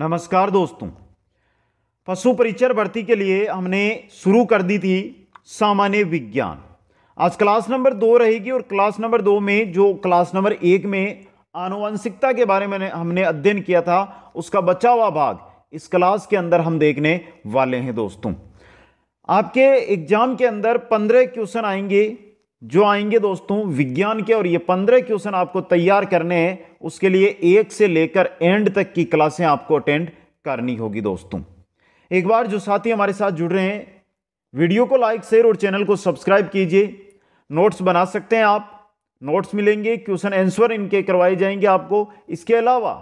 नमस्कार दोस्तों पशु परिचर भर्ती के लिए हमने शुरू कर दी थी सामान्य विज्ञान आज क्लास नंबर दो रहेगी और क्लास नंबर दो में जो क्लास नंबर एक में आनुवंशिकता के बारे में हमने अध्ययन किया था उसका बचा हुआ भाग इस क्लास के अंदर हम देखने वाले हैं दोस्तों आपके एग्जाम के अंदर पंद्रह क्वेश्चन आएंगे जो आएंगे दोस्तों विज्ञान के और ये पंद्रह क्वेश्चन आपको तैयार करने हैं उसके लिए एक से लेकर एंड तक की क्लासें आपको अटेंड करनी होगी दोस्तों एक बार जो साथी हमारे साथ जुड़ रहे हैं वीडियो को लाइक शेयर और चैनल को सब्सक्राइब कीजिए नोट्स बना सकते हैं आप नोट्स मिलेंगे क्वेश्चन आंसर इनके करवाए जाएंगे आपको इसके अलावा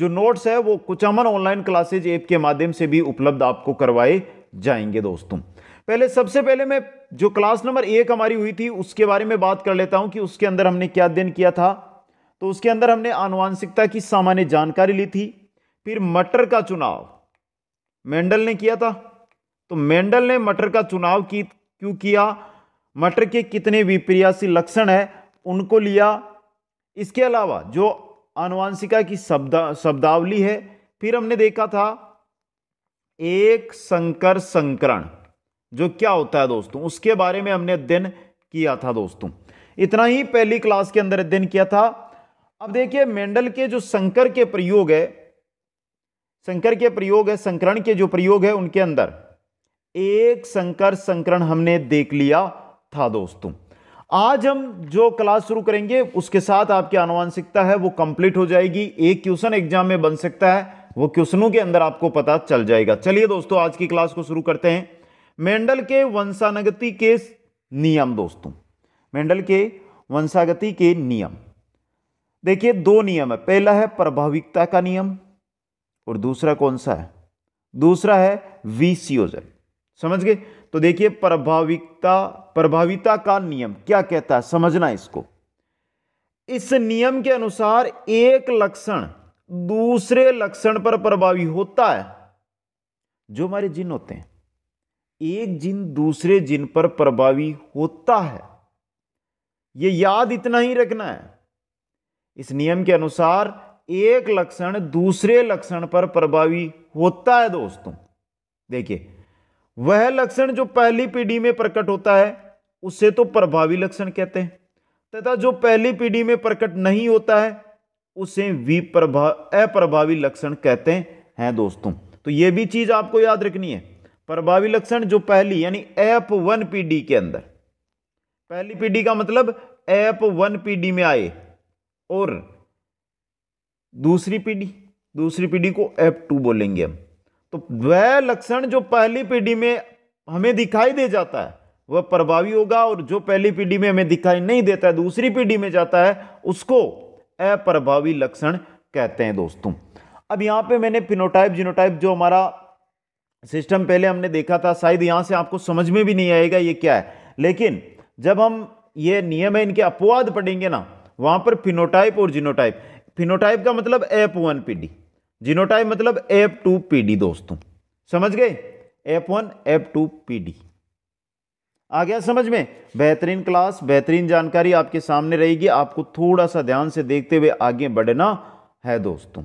जो नोट्स है वो कुचामन ऑनलाइन क्लासेज ऐप के माध्यम से भी उपलब्ध आपको करवाए जाएंगे दोस्तों पहले सबसे पहले मैं जो क्लास नंबर एक हमारी हुई थी उसके बारे में बात कर लेता हूं कि उसके अंदर हमने क्या अध्ययन किया था तो उसके अंदर हमने आनुवांशिकता की सामान्य जानकारी ली थी फिर मटर का चुनाव मेंडल ने किया था तो मेंडल ने मटर का चुनाव की क्यों किया मटर के कितने विप्रियासी लक्षण है उनको लिया इसके अलावा जो आनुवांशिका की शब्द शब्दावली है फिर हमने देखा था एक संकर संकरण जो क्या होता है दोस्तों उसके बारे में हमने अध्ययन किया था दोस्तों इतना ही पहली क्लास के अंदर अध्ययन किया था अब देखिए मेंडल के जो संकर के प्रयोग है संकर के प्रयोग है संकरण के जो प्रयोग है उनके अंदर एक संकर संकरण हमने देख लिया था दोस्तों आज हम जो क्लास शुरू करेंगे उसके साथ आपकी अनुवांशिकता है वो कंप्लीट हो जाएगी एक क्वेश्चन एग्जाम में बन सकता है वो क्वेश्चनों के अंदर आपको पता चल जाएगा चलिए दोस्तों आज की क्लास को शुरू करते हैं मेंडल के वंशानगति के नियम दोस्तों मेंडल के वंशागति के नियम देखिए दो नियम है पहला है प्रभाविकता का नियम और दूसरा कौन सा है दूसरा है विसियोजन समझ गए तो देखिए प्रभाविकता प्रभाविता का नियम क्या कहता है समझना इसको इस नियम के अनुसार एक लक्षण दूसरे लक्षण पर प्रभावी होता है जो हमारे जिन होते हैं एक जिन दूसरे जिन पर प्रभावी होता है यह याद इतना ही रखना है इस नियम के अनुसार एक लक्षण दूसरे लक्षण पर प्रभावी होता है दोस्तों देखिए वह लक्षण जो पहली पीढ़ी में प्रकट होता है उसे तो प्रभावी लक्षण कहते हैं तथा जो पहली पीढ़ी में प्रकट नहीं होता है उसे विप्रभा अप्रभावी लक्षण कहते हैं दोस्तों तो यह भी चीज आपको याद रखनी है प्रभावी लक्षण जो पहली यानी एप वन पीडी के अंदर पहली पीडी का मतलब एप वन पीडी में आए और दूसरी पीढ़ी दूसरी पीढ़ी को एप टू बोलेंगे हम तो वह लक्षण जो पहली पीढ़ी में हमें दिखाई दे जाता है वह प्रभावी होगा और जो पहली पीढ़ी में हमें दिखाई नहीं देता है दूसरी पीढ़ी में जाता है उसको अप्रभावी लक्षण कहते हैं दोस्तों अब यहां पे मैंने फिनोटाइप जिनोटाइप जो हमारा सिस्टम पहले हमने देखा था शायद यहाँ से आपको समझ में भी नहीं आएगा ये क्या है लेकिन जब हम ये नियम है इनके अपवाद पढ़ेंगे ना वहाँ पर फिनोटाइप और जीनोटाइप फिनोटाइप का मतलब एप वन पी जीनोटाइप मतलब एप टू पी दोस्तों समझ गए F one F two P आ गया समझ में बेहतरीन क्लास बेहतरीन जानकारी आपके सामने रहेगी आपको थोड़ा सा ध्यान से देखते हुए आगे बढ़ना है दोस्तों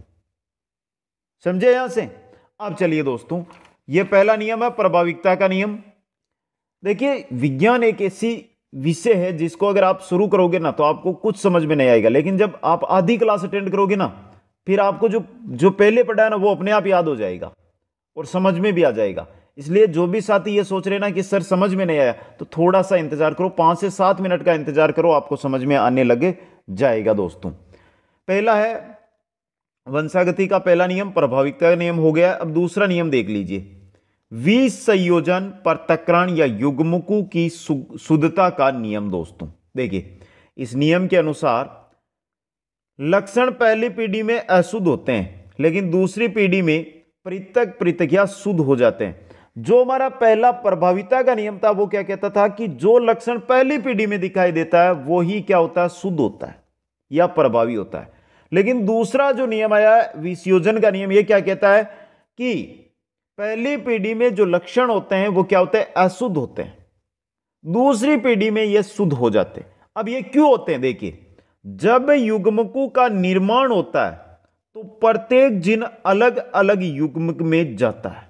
समझे यहां से अब चलिए दोस्तों यह पहला नियम है प्रभाविकता का नियम देखिए विज्ञान एक ऐसी विषय है जिसको अगर आप शुरू करोगे ना तो आपको कुछ समझ में नहीं आएगा लेकिन जब आप आधी क्लास अटेंड करोगे ना फिर आपको जो जो पहले पढ़ा है ना वो अपने आप याद हो जाएगा और समझ में भी आ जाएगा इसलिए जो भी साथी ये सोच रहे ना कि सर समझ में नहीं आया तो थोड़ा सा इंतजार करो पाँच से सात मिनट का इंतजार करो आपको समझ में आने लगे जाएगा दोस्तों पहला है वंशागति का पहला नियम प्रभाविकता का नियम हो गया अब दूसरा नियम देख लीजिए बीस संयोजन प्रतकरण या युग्मकु की शुद्धता का नियम दोस्तों देखिए इस नियम के अनुसार लक्षण पहली पीढ़ी में अशुद्ध होते हैं लेकिन दूसरी पीढ़ी में पृथक पृथक या शुद्ध हो जाते हैं जो हमारा पहला प्रभाविता का नियम था वो क्या कहता था कि जो लक्षण पहली पीढ़ी में दिखाई देता है वो ही क्या होता है शुद्ध होता है या प्रभावी होता है लेकिन दूसरा जो नियम आया विसियोजन का नियम ये क्या कहता है कि पहली पीढ़ी में जो लक्षण होते हैं वो क्या होते हैं अशुद्ध होते हैं दूसरी पीढ़ी में ये शुद्ध हो जाते हैं अब ये क्यों होते हैं देखिए जब युग्मकों का निर्माण होता है तो प्रत्येक जिन अलग अलग युग्मक में जाता है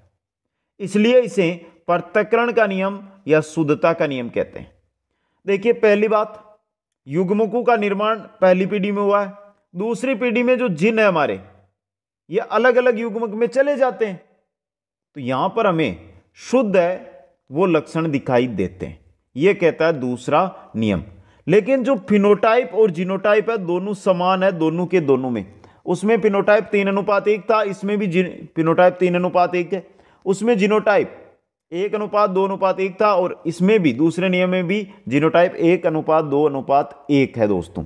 इसलिए इसे प्रत्यकरण का नियम या शुद्धता का नियम कहते हैं देखिए पहली बात युग्मकों का निर्माण पहली पीढ़ी में हुआ है दूसरी पीढ़ी में जो जिन है हमारे ये अलग अलग युग्मक में चले जाते हैं तो यहां पर हमें शुद्ध है वो लक्षण दिखाई देते हैं ये कहता है दूसरा नियम लेकिन जो फिनोटाइप और जीनोटाइप है दोनों समान है दोनों के दोनों में उसमें फिनोटाइप तीन अनुपात एक था इसमें भी फिनोटाइप तीन अनुपात एक है उसमें जीनोटाइप एक अनुपात दो अनुपात एक था और इसमें भी दूसरे नियम में भी जीनोटाइप एक अनुपात दो अनुपात एक है दोस्तों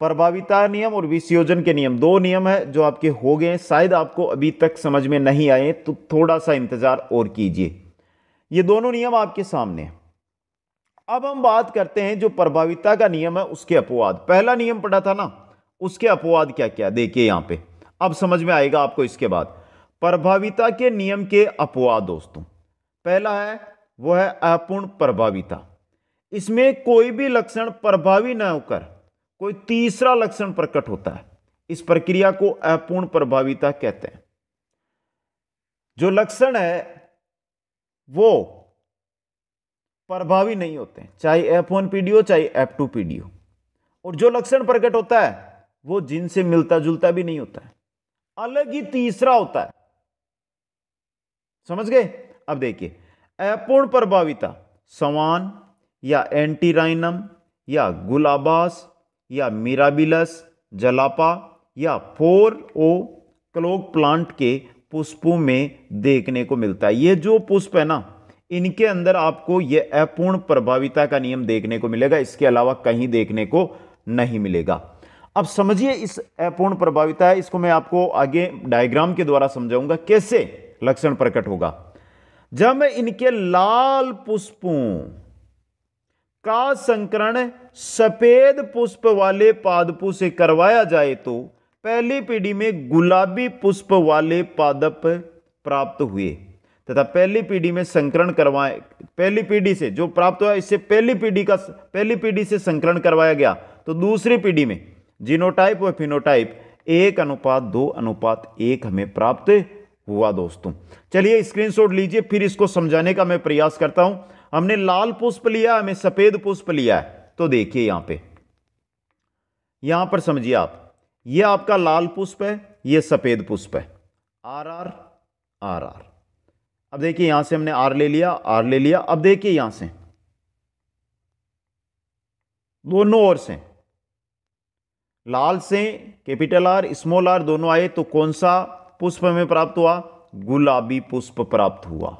प्रभाविता नियम और विसयोजन के नियम दो नियम है जो आपके हो गए शायद आपको अभी तक समझ में नहीं आए तो थोड़ा सा इंतज़ार और कीजिए ये दोनों नियम आपके सामने हैं अब हम बात करते हैं जो प्रभाविता का नियम है उसके अपवाद पहला नियम पढ़ा था ना उसके अपवाद क्या क्या देखिए यहां पे अब समझ में आएगा आपको इसके बाद प्रभाविता के नियम के अपवाद दोस्तों पहला है वह है अपूर्ण प्रभाविता इसमें कोई भी लक्षण प्रभावी न होकर कोई तीसरा लक्षण प्रकट होता है इस प्रक्रिया को अपूर्ण प्रभाविता कहते हैं जो लक्षण है वो प्रभावी नहीं होते हैं चाहे एफ वन पी हो चाहे एफ टू पी और जो लक्षण प्रकट होता है वो जिनसे मिलता जुलता भी नहीं होता है अलग ही तीसरा होता है समझ गए अब देखिए अपूर्ण प्रभाविता समान या एंटीराइनम या गुलाबास या मीराबिलस जलापा या फोर ओ क्लोक प्लांट के पुष्पों में देखने को मिलता है ये जो पुष्प है ना इनके अंदर आपको ये अपूर्ण प्रभाविता का नियम देखने को मिलेगा इसके अलावा कहीं देखने को नहीं मिलेगा अब समझिए इस अपूर्ण प्रभाविता है इसको मैं आपको आगे डायग्राम के द्वारा समझाऊंगा कैसे लक्षण प्रकट होगा जब मैं इनके लाल पुष्पों का संकरण सफेद पुष्प वाले पादपों से करवाया जाए तो पहली पीढ़ी में गुलाबी पुष्प वाले पादप प्राप्त हुए तथा पहली पीढ़ी में संकरण करवाए पहली पीढ़ी से जो प्राप्त हुआ इससे पहली पीढ़ी का पहली पीढ़ी से संकरण करवाया गया तो दूसरी पीढ़ी में जीनोटाइप व फिनोटाइप एक अनुपात दो अनुपात एक हमें प्राप्त हुआ दोस्तों चलिए स्क्रीनशॉट लीजिए फिर इसको समझाने का मैं प्रयास करता हूं हमने लाल पुष्प लिया हमें सफेद पुष्प लिया है तो देखिए यहां पे यहां पर समझिए आप ये आपका लाल पुष्प है ये सफेद पुष्प है आर आर आर आर अब देखिए यहां से हमने आर ले लिया आर ले लिया अब देखिए यहां से दोनों ओर से लाल से कैपिटल आर स्मॉल आर दोनों आए तो कौन सा पुष्प हमें प्राप्त हुआ गुलाबी पुष्प प्राप्त हुआ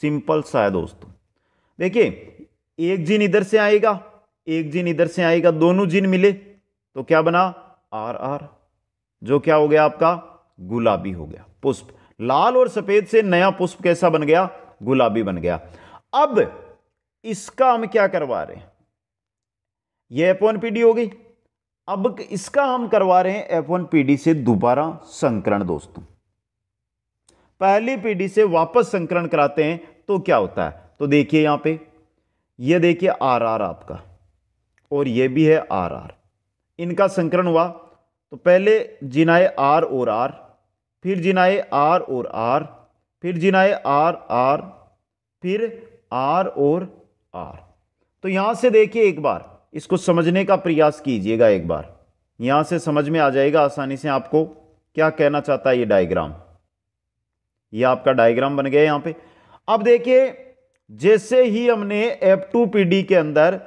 सिंपल सा है दोस्तों देखिए एक जीन इधर से आएगा एक जीन इधर से आएगा दोनों जीन मिले तो क्या बना आर आर जो क्या हो गया आपका गुलाबी हो गया पुष्प लाल और सफेद से नया पुष्प कैसा बन गया गुलाबी बन गया अब इसका हम क्या करवा रहे हैं यह एफ पीडी हो गई अब इसका हम करवा रहे हैं एफ पीडी से दोबारा संकरण दोस्तों पहली पीढ़ी से वापस संकरण कराते हैं तो क्या होता है तो देखिए यहाँ पे ये देखिए आर आर आपका और ये भी है आर आर इनका संकरण हुआ तो पहले जिनाए आर और आर फिर जिनाए आर और आर फिर जिनाए आर आर फिर आर और आर तो यहाँ से देखिए एक बार इसको समझने का प्रयास कीजिएगा एक बार यहाँ से समझ में आ जाएगा आसानी से आपको क्या कहना चाहता है ये डायग्राम ये आपका डायग्राम बन गया यहाँ पे अब देखिए जैसे ही हमने एप टू पीढ़ी के अंदर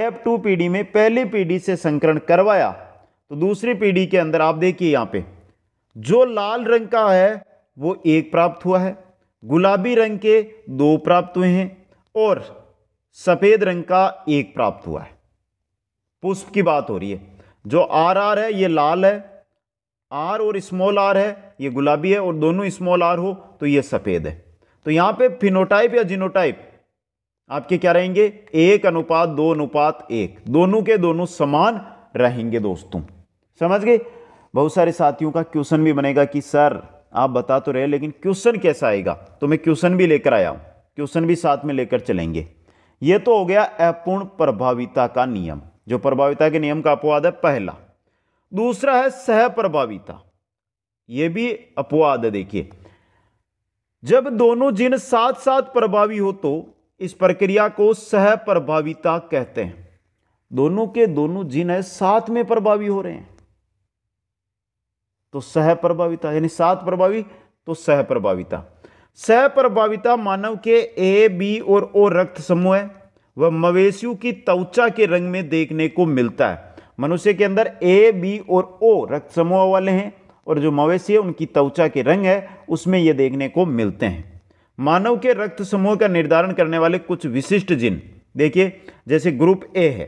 एप टू पीढ़ी में पहली पीढ़ी से संकरण करवाया तो दूसरी पीढ़ी के अंदर आप देखिए यहाँ पे जो लाल रंग का है वो एक प्राप्त हुआ है गुलाबी रंग के दो प्राप्त हुए हैं और सफ़ेद रंग का एक प्राप्त हुआ है पुष्प की बात हो रही है जो आर आर है ये लाल है आर और स्मॉल आर है ये गुलाबी है और दोनों स्मॉल आर हो तो ये सफ़ेद है तो यहां पे फिनोटाइप या जीनोटाइप आपके क्या रहेंगे एक अनुपात दो अनुपात एक दोनों के दोनों समान रहेंगे दोस्तों समझ गए बहुत सारे साथियों का क्वेश्चन भी बनेगा कि सर आप बता तो रहे लेकिन क्वेश्चन कैसा आएगा तो मैं क्वेश्चन भी लेकर आया हूं क्वेश्चन भी साथ में लेकर चलेंगे ये तो हो गया अपूर्ण प्रभाविता का नियम जो प्रभाविता के नियम का अपवाद है पहला दूसरा है सह प्रभाविता यह भी अपवाद है देखिए जब दोनों जिन साथ साथ प्रभावी हो तो इस प्रक्रिया को सह प्रभाविता कहते हैं दोनों के दोनों जिन है साथ में प्रभावी हो रहे हैं तो सह प्रभाविता यानी सात प्रभावी तो सह प्रभाविता सह प्रभाविता मानव के ए बी और ओ रक्त समूह है वह मवेशियों की त्वचा के रंग में देखने को मिलता है मनुष्य के अंदर ए बी और ओ रक्त समूह वाले हैं और जो मवेशी है उनकी त्वचा के रंग है उसमें ये देखने को मिलते हैं मानव के रक्त समूह का निर्धारण करने वाले कुछ विशिष्ट जिन देखिए जैसे ग्रुप ए है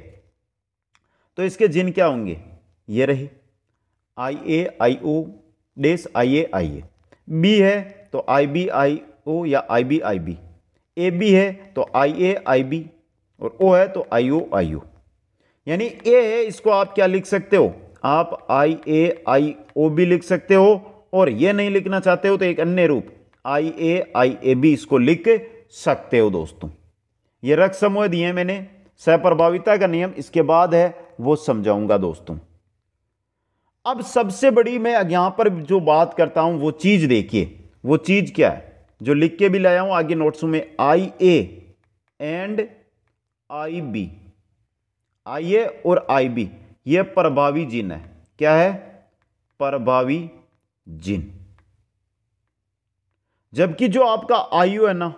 तो इसके जिन क्या होंगे ये रहे आई ए आई ओ डेस आई ए आई ए बी है तो आई बी आई ओ या I B I B A B है तो आई ए आई बी और ओ है तो आई ओ आई ओ यानी ए है इसको आप क्या लिख सकते हो आप आई ए आई ओ भी लिख सकते हो और ये नहीं लिखना चाहते हो तो एक अन्य रूप आई ए आई ए बी इसको लिख सकते हो दोस्तों ये रक्त समूह दिए मैंने सहप्रभाविता का नियम इसके बाद है वो समझाऊंगा दोस्तों अब सबसे बड़ी मैं यहां पर जो बात करता हूं वो चीज़ देखिए वो चीज़ क्या है जो लिख के भी लाया हूं आगे नोट्स में आई ए एंड आई बी आई ए और आई बी यह प्रभावी जिन है क्या है प्रभावी जिन जबकि जो आपका आयु है ना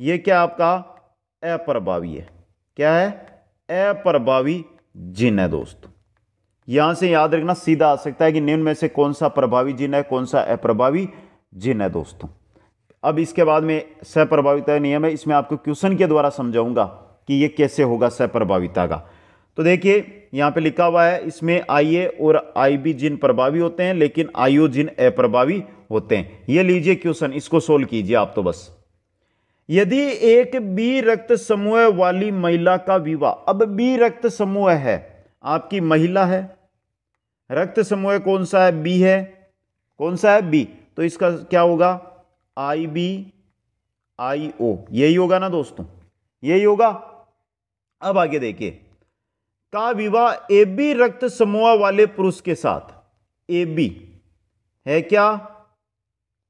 यह क्या आपका अप्रभावी है क्या है अप्रभावी जिन है दोस्तों यहां से याद रखना सीधा आ सकता है कि निम्न में से कौन सा प्रभावी जिन है कौन सा अप्रभावी जिन है दोस्तों अब इसके बाद में सप्रभाविता नियम है इसमें आपको क्वेश्चन के द्वारा समझाऊंगा कि ये कैसे होगा सप्रभाविता का तो देखिए यहाँ पे लिखा हुआ है इसमें आईए और आई बी जिन प्रभावी होते हैं लेकिन आईओ जिन अप्रभावी होते हैं ये लीजिए क्वेश्चन इसको सोल्व कीजिए आप तो बस यदि एक बी रक्त समूह वाली महिला का विवाह अब बी रक्त समूह है आपकी महिला है रक्त समूह कौन सा है बी है कौन सा है बी तो इसका क्या होगा आई बी आई ओ यही होगा ना दोस्तों यही होगा अब आगे देखिए का विवाह ए बी रक्त समूह वाले पुरुष के साथ ए बी है क्या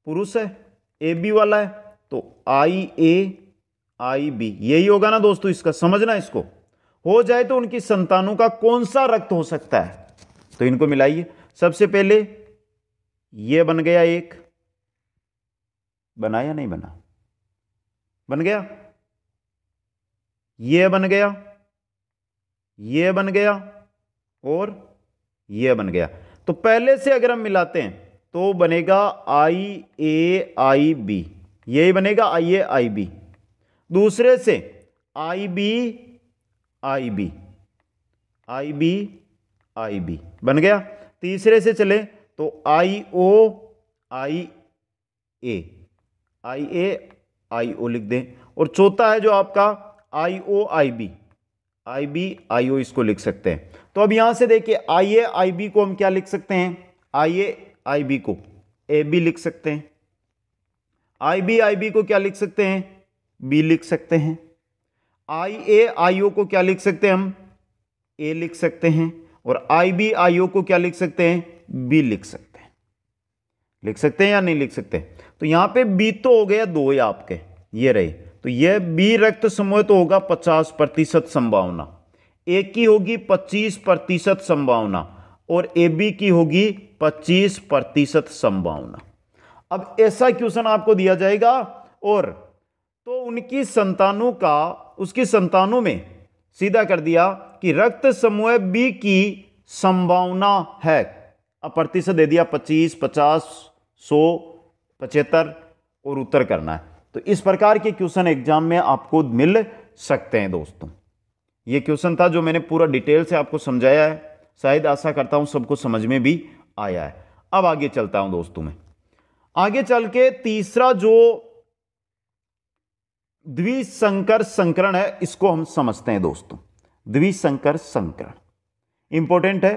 पुरुष है ए बी वाला है तो आई ए आई बी यही होगा ना दोस्तों इसका समझना इसको हो जाए तो उनकी संतानों का कौन सा रक्त हो सकता है तो इनको मिलाइए सबसे पहले ये बन गया एक बना या नहीं बना बन गया ये बन गया ये बन गया और ये बन गया तो पहले से अगर हम मिलाते हैं तो बनेगा आई ए आई बी यही बनेगा आई ए आई बी दूसरे से I B I B I B I B बन गया तीसरे से चले तो आई ओ आई ए आई ए आई ओ लिख दें और चौथा है जो आपका आई ओ आई बी आई बी आई ओ इसको लिख सकते हैं तो अब यहां से देखिए आई ए आई बी को हम क्या लिख सकते हैं आई ए आई बी को ए बी लिख सकते हैं आई बी आई बी को क्या लिख सकते हैं बी लिख सकते हैं आई ए आई ओ को क्या लिख सकते हैं हम ए लिख सकते हैं और आई बी आई ओ को क्या लिख सकते हैं बी लिख सकते हैं लिख सकते हैं या नहीं लिख सकते तो यहां पे बी तो हो गया दो ही आपके ये रही तो यह बी रक्त समूह तो होगा पचास प्रतिशत संभावना ए की होगी पच्चीस प्रतिशत संभावना और ए बी की होगी पच्चीस प्रतिशत संभावना अब ऐसा क्वेश्चन आपको दिया जाएगा और तो उनकी संतानों का उसकी संतानों में सीधा कर दिया कि रक्त समूह बी की संभावना है अब प्रतिशत दे दिया पच्चीस पचास सौ पचहत्तर और उत्तर करना है तो इस प्रकार के क्वेश्चन एग्जाम में आपको मिल सकते हैं दोस्तों ये क्वेश्चन था जो मैंने पूरा डिटेल से आपको समझाया है शायद आशा करता हूं सबको समझ में भी आया है अब आगे चलता हूं दोस्तों मैं आगे चल के तीसरा जो द्विशंकर संकरण है इसको हम समझते हैं दोस्तों द्विशंकर संकरण इंपॉर्टेंट है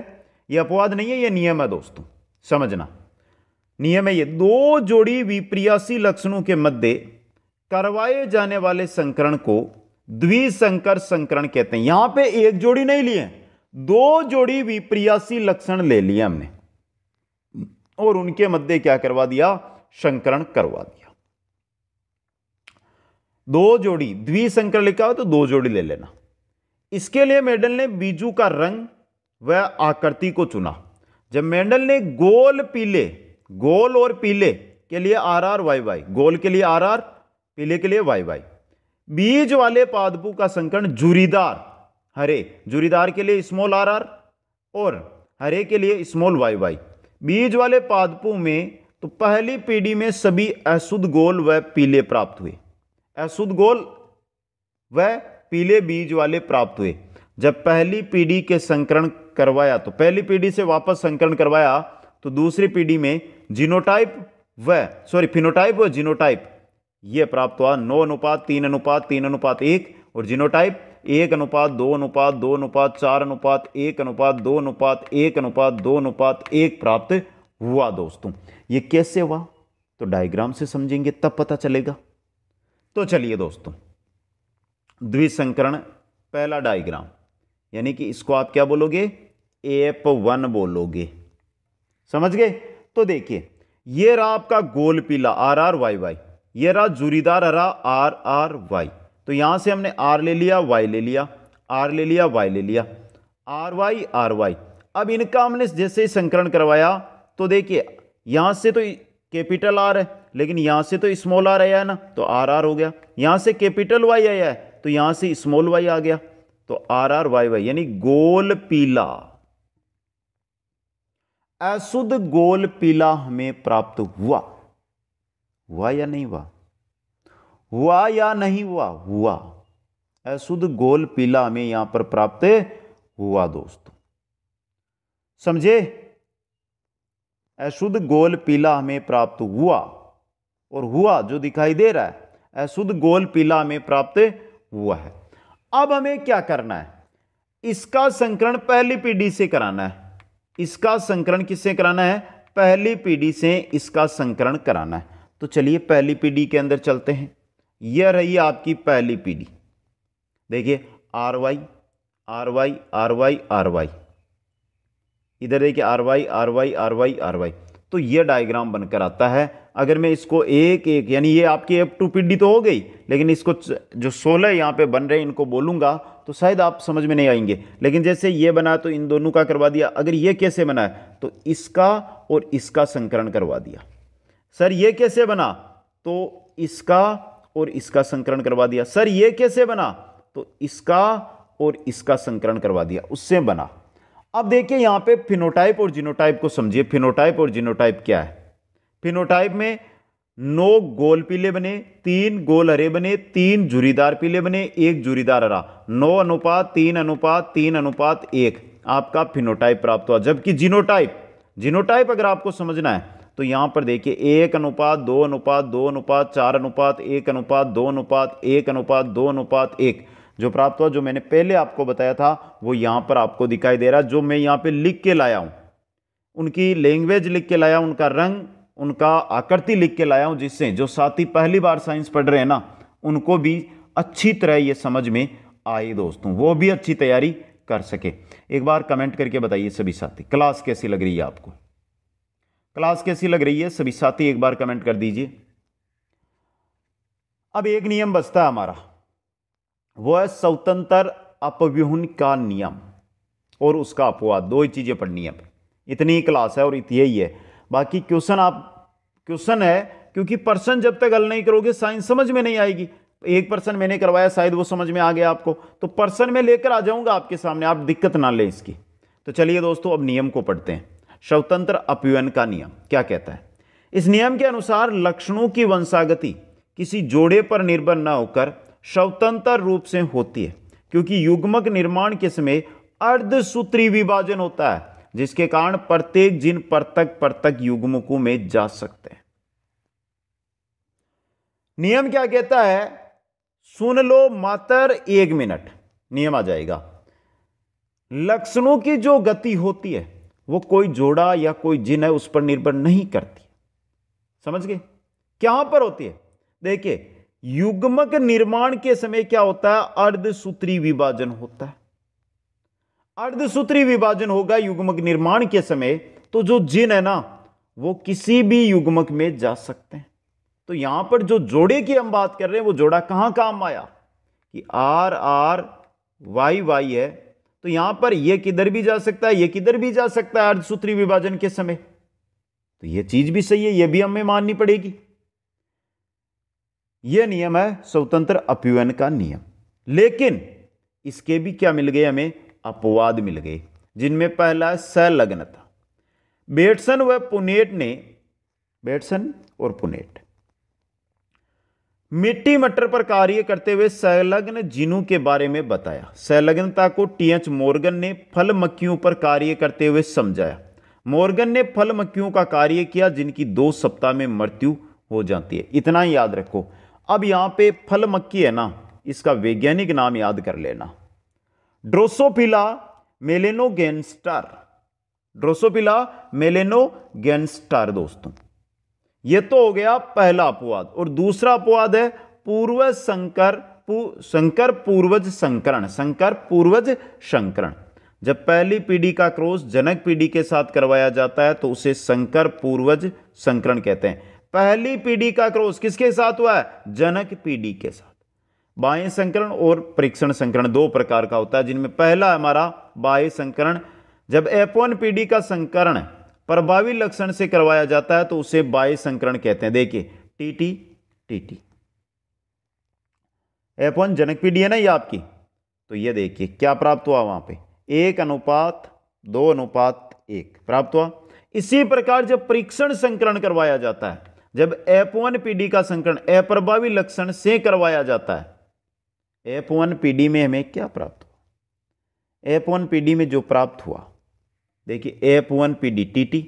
यह अपवाद नहीं है यह नियम है दोस्तों समझना नियम है ये दो जोड़ी विप्रियासी लक्षणों के मध्य करवाए जाने वाले संकरण को द्विसंकर संकरण कहते हैं यहां पे एक जोड़ी नहीं लिए दो जोड़ी विप्रियासी लक्षण ले लिए हमने और उनके मध्य क्या करवा दिया संकरण करवा दिया दो जोड़ी द्विसंकर लिखा हो तो दो जोड़ी ले लेना इसके लिए मेडल ने बीजू का रंग व आकृति को चुना जब मेडल ने गोल पीले गोल और पीले के लिए आर आर वाई वाई गोल के लिए आर आर पीले के लिए वाई वाई बीज वाले पादपु का संकरण जुरीदार हरे जुरीदार के लिए स्मॉल आर आर और हरे के लिए स्मॉल वाई वाई बीज वाले पादपु में तो पहली पीढ़ी में सभी अशुद्ध गोल व पीले प्राप्त हुए अशुद्ध गोल व पीले बीज वाले प्राप्त हुए जब पहली पीढ़ी के संकरण करवाया तो पहली पीढ़ी से वापस संकरण करवाया तो दूसरी पीढ़ी में जीनोटाइप व सॉरी फिनोटाइप व जीनोटाइप ये प्राप्त हुआ नौ अनुपात तीन अनुपात तीन अनुपात एक और जीनोटाइप एक अनुपात दो अनुपात दो अनुपात चार अनुपात एक अनुपात दो अनुपात एक अनुपात दो अनुपात एक प्राप्त हुआ दोस्तों ये कैसे हुआ तो डायग्राम से समझेंगे तब पता चलेगा तो चलिए दोस्तों द्विसंकरण पहला डायग्राम यानी कि इसको आप क्या बोलोगे एप वन बोलोगे समझ गए तो देखिए ये रहा आपका गोल पीला आर आर वाई वाई ये रहा जुरीदार रहा आर आर वाई तो यहाँ से हमने आर ले लिया वाई ले लिया आर ले लिया वाई ले लिया आर वाई आर वाई अब इनका हमने जैसे संकरण करवाया तो देखिए यहाँ से तो कैपिटल आर है लेकिन यहाँ से तो स्मॉल आर आया है ना तो आर आर हो गया यहाँ से कैपिटल वाई आया है तो यहाँ से स्मॉल वाई आ गया तो आर आर वाई वाई यानी गोल पीला अशुद्ध गोल पीला हमें प्राप्त हुआ हुआ या नहीं हुआ हुआ या नहीं हुआ हुआ अशुद्ध गोल पीला हमें यहां पर प्राप्त हुआ दोस्तों समझे अशुद्ध गोल पीला हमें प्राप्त हुआ और हुआ जो दिखाई दे रहा है अशुद्ध गोल पीला हमें प्राप्त हुआ है अब हमें क्या करना है इसका संकरण पहली पीढ़ी से कराना है इसका संकरण किससे कराना है पहली पीढ़ी से इसका संकरण कराना है तो चलिए पहली पीढ़ी के अंदर चलते हैं यह रही आपकी पहली पीढ़ी देखिए R Y R Y R Y R Y इधर देखिए R Y R Y R Y R Y तो यह डायग्राम बनकर आता है अगर मैं इसको एक एक यानी ये आपकी एफ टू पीढ़ी तो हो गई लेकिन इसको जो सोलह यहाँ पे बन रहे हैं इनको बोलूँगा तो शायद आप समझ में नहीं आएंगे लेकिन जैसे ये बना तो इन दोनों का करवा दिया अगर ये कैसे बना है तो इसका और इसका संकरण करवा दिया सर ये कैसे बना तो इसका और इसका संकरण करवा दिया सर ये कैसे बना तो इसका और इसका संकरण करवा दिया उससे बना अब देखिए यहां पे फिनोटाइप और जिनोटाइप को समझिए फिनोटाइप और जिनोटाइप क्या है फिनोटाइप में नौ गोल पीले बने तीन गोल हरे बने तीन जुरीदार पीले बने एक जुरीदार हरा नौ अनुपात तीन अनुपात तीन अनुपात एक आपका फिनोटाइप प्राप्त हुआ जबकि जिनोटाइप जिनोटाइप अगर आपको समझना है तो यहाँ पर देखिए एक अनुपात दो अनुपात दो अनुपात चार अनुपात एक अनुपात दो अनुपात एक अनुपात दो अनुपात एक जो प्राप्त हुआ जो मैंने पहले आपको बताया था वो यहाँ पर आपको दिखाई दे रहा जो मैं यहाँ पर लिख के लाया हूँ उनकी लैंग्वेज लिख के लाया उनका रंग उनका आकृति लिख के लाया हूँ जिससे जो साथी पहली बार साइंस पढ़ रहे हैं ना उनको भी अच्छी तरह ये समझ में आए दोस्तों वो भी अच्छी तैयारी कर सके एक बार कमेंट करके बताइए सभी साथी क्लास कैसी लग रही है आपको क्लास कैसी लग रही है सभी साथी एक बार कमेंट कर दीजिए अब एक नियम बचता है हमारा वह है स्वतंत्र अपव्यूहन का नियम और उसका अपवाद दो ही चीज़ें पढ़नी है इतनी ही क्लास है और यही है बाकी क्वेश्चन आप क्वेश्चन है क्योंकि पर्सन जब तक हल नहीं करोगे साइंस समझ में नहीं आएगी एक पर्सन मैंने करवाया शायद वो समझ में आ गया आपको तो पर्सन में लेकर आ जाऊंगा आपके सामने आप दिक्कत ना लें इसकी तो चलिए दोस्तों अब नियम को पढ़ते हैं स्वतंत्र अपयन का नियम क्या कहता है इस नियम के अनुसार लक्षणों की वंशागति किसी जोड़े पर निर्भर न होकर स्वतंत्र रूप से होती है क्योंकि युग्मक निर्माण के समय अर्धसूत्री विभाजन होता है जिसके कारण प्रत्येक जिन परतक परतक युग्मकों में जा सकते हैं नियम क्या कहता है सुन लो मात्र एक मिनट नियम आ जाएगा लक्षणों की जो गति होती है वो कोई जोड़ा या कोई जिन है उस पर निर्भर नहीं करती समझ गए क्या पर होती है देखिए युग्मक निर्माण के समय क्या होता है अर्धसूत्री विभाजन होता है अर्धसूत्री विभाजन होगा युग्मक निर्माण के समय तो जो जिन है ना वो किसी भी युग्मक में जा सकते हैं तो यहां पर जो जोड़े की हम बात कर रहे हैं वो जोड़ा कहां काम आया कि आर आर वाई वाई है तो यहां पर यह किधर भी जा सकता है यह किधर भी जा सकता है अर्धसूत्री विभाजन के समय तो यह चीज भी सही है यह भी हमें माननी पड़ेगी यह नियम है स्वतंत्र अपयून का नियम लेकिन इसके भी क्या मिल गए हमें अपवाद मिल गए जिनमें पहला सलग्नता बेटसन व पुनेट ने बेटसन और पुनेट मिट्टी मटर पर कार्य करते हुए संलग्न जिनू के बारे में बताया संलग्नता को टीएच मोर्गन ने फल मक्खियों पर कार्य करते हुए समझाया मोर्गन ने फल मक्खियों का कार्य किया जिनकी दो सप्ताह में मृत्यु हो जाती है इतना ही याद रखो अब यहाँ पे फल मक्खी है ना इसका वैज्ञानिक नाम याद कर लेना ड्रोसोफिला मेलेनोगेंस्टर मेलेनो मेलेनोगेंस्टर दोस्तों ये तो हो गया पहला अपवाद और दूसरा अपवाद है पूर्व संकर पू, संकर पूर्वज संकरण संकर पूर्वज संकरण जब पहली पीढ़ी का क्रोश जनक पीढ़ी के साथ करवाया जाता है तो उसे संकर पूर्वज संकरण कहते हैं पहली पीढ़ी का क्रोश किसके साथ हुआ है जनक पीढ़ी के साथ बाह्य संकरण और परीक्षण संकरण दो प्रकार का होता है जिनमें पहला हमारा बाह्य संकरण जब एपोन पीढ़ी का संकरण प्रभावी लक्षण से करवाया जाता है तो उसे बाय संकरण कहते हैं देखिए T T T T F one जनक पीढ़ी है ना ये आपकी तो ये देखिए क्या प्राप्त हुआ वहां पे एक अनुपात दो अनुपात एक प्राप्त हुआ इसी प्रकार जब परीक्षण संकरण करवाया जाता है जब एफ वन पीडी का संकरण अप्रभावी लक्षण से करवाया जाता है एफ वन पीडी में हमें क्या प्राप्त हुआ एफ वन पीडी में जो प्राप्त हुआ देखिए F one P D T T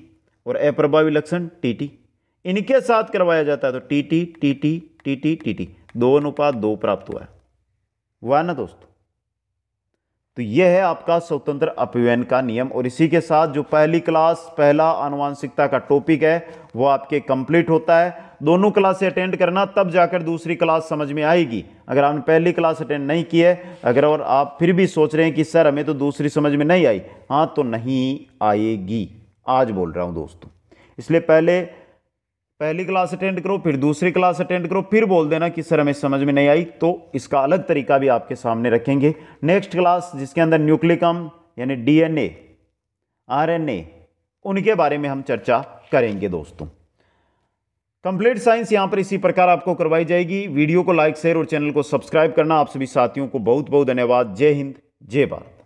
और अप्रभावी लक्षण टी टी इनके साथ करवाया जाता है तो T T T T T T T T दो अनुपात दो प्राप्त हुआ है हुआ ना दोस्तों तो यह है आपका स्वतंत्र अपव्ययन का नियम और इसी के साथ जो पहली क्लास पहला आनुवांशिकता का टॉपिक है वो आपके कंप्लीट होता है दोनों क्लासे अटेंड करना तब जाकर दूसरी क्लास समझ में आएगी अगर आपने पहली क्लास अटेंड नहीं की है अगर और आप फिर भी सोच रहे हैं कि सर हमें तो दूसरी समझ में नहीं आई हाँ तो नहीं आएगी आज बोल रहा हूँ दोस्तों इसलिए पहले पहली क्लास अटेंड करो फिर दूसरी क्लास अटेंड करो फिर बोल देना कि सर हमें समझ में नहीं आई तो इसका अलग तरीका भी आपके सामने रखेंगे नेक्स्ट क्लास जिसके अंदर न्यूक्लिकम यानी डीएनए आरएनए उनके बारे में हम चर्चा करेंगे दोस्तों कंप्लीट साइंस यहाँ पर इसी प्रकार आपको करवाई जाएगी वीडियो को लाइक शेयर और चैनल को सब्सक्राइब करना आप सभी साथियों को बहुत बहुत धन्यवाद जय हिंद जय भारत